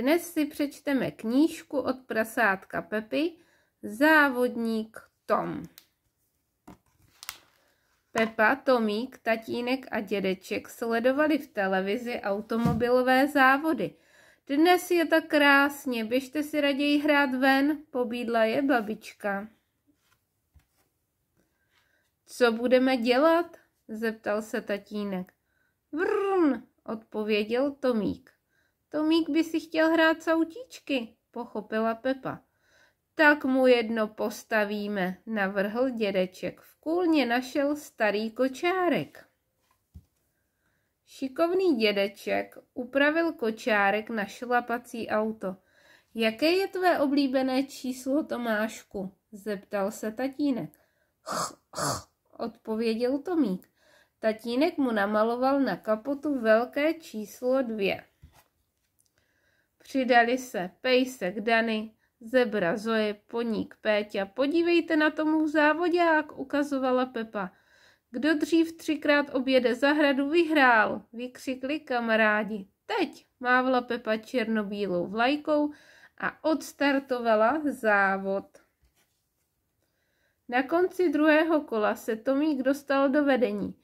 Dnes si přečteme knížku od prasátka Pepy Závodník Tom. Pepa, Tomík, tatínek a dědeček sledovali v televizi automobilové závody. Dnes je tak krásně, běžte si raději hrát ven, pobídla je babička. Co budeme dělat? zeptal se tatínek. Vrn, odpověděl Tomík. Tomík by si chtěl hrát autíčky, pochopila Pepa. Tak mu jedno postavíme, navrhl dědeček. V kůlně našel starý kočárek. Šikovný dědeček upravil kočárek na šlapací auto. Jaké je tvé oblíbené číslo, Tomášku? zeptal se tatínek. Ch, ch, odpověděl Tomík. Tatínek mu namaloval na kapotu velké číslo dvě. Přidali se Pejsek Dany, Zebra Zoe, Poník Péťa. Podívejte na tomu závodák, ukazovala Pepa. Kdo dřív třikrát objede zahradu, vyhrál, vykřikli kamarádi. Teď mávla Pepa černobílou vlajkou a odstartovala závod. Na konci druhého kola se Tomík dostal do vedení,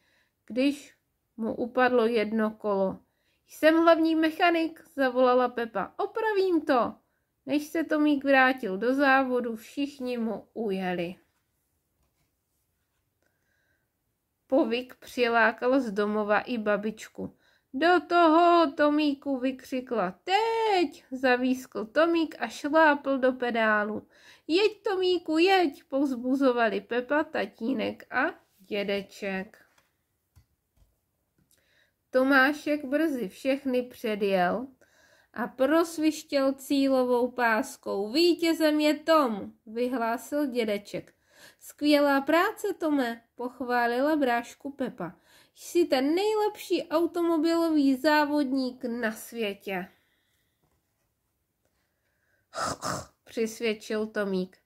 když mu upadlo jedno kolo. Jsem hlavní mechanik, zavolala Pepa. Opravím to. Než se Tomík vrátil do závodu, všichni mu ujeli. Povik přilákal z domova i babičku. Do toho, Tomíku, vykřikla. Teď! Zavískl Tomík a šlápl do pedálu. Jeď, Tomíku, jeď, povzbuzovali Pepa, tatínek a dědeček. Tomášek brzy všechny předjel a prosvištěl cílovou páskou. Vítězem je Tom, vyhlásil dědeček. Skvělá práce, Tome, pochválila brášku Pepa. Jsi ten nejlepší automobilový závodník na světě. Přisvědčil Tomík.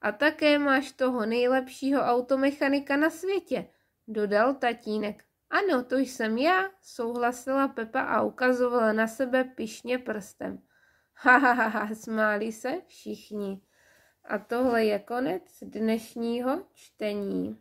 A také máš toho nejlepšího automechanika na světě, dodal tatínek. Ano, to jsem já, souhlasila Pepa a ukazovala na sebe pišně prstem. Ha, ha, ha, ha smáli se všichni. A tohle je konec dnešního čtení.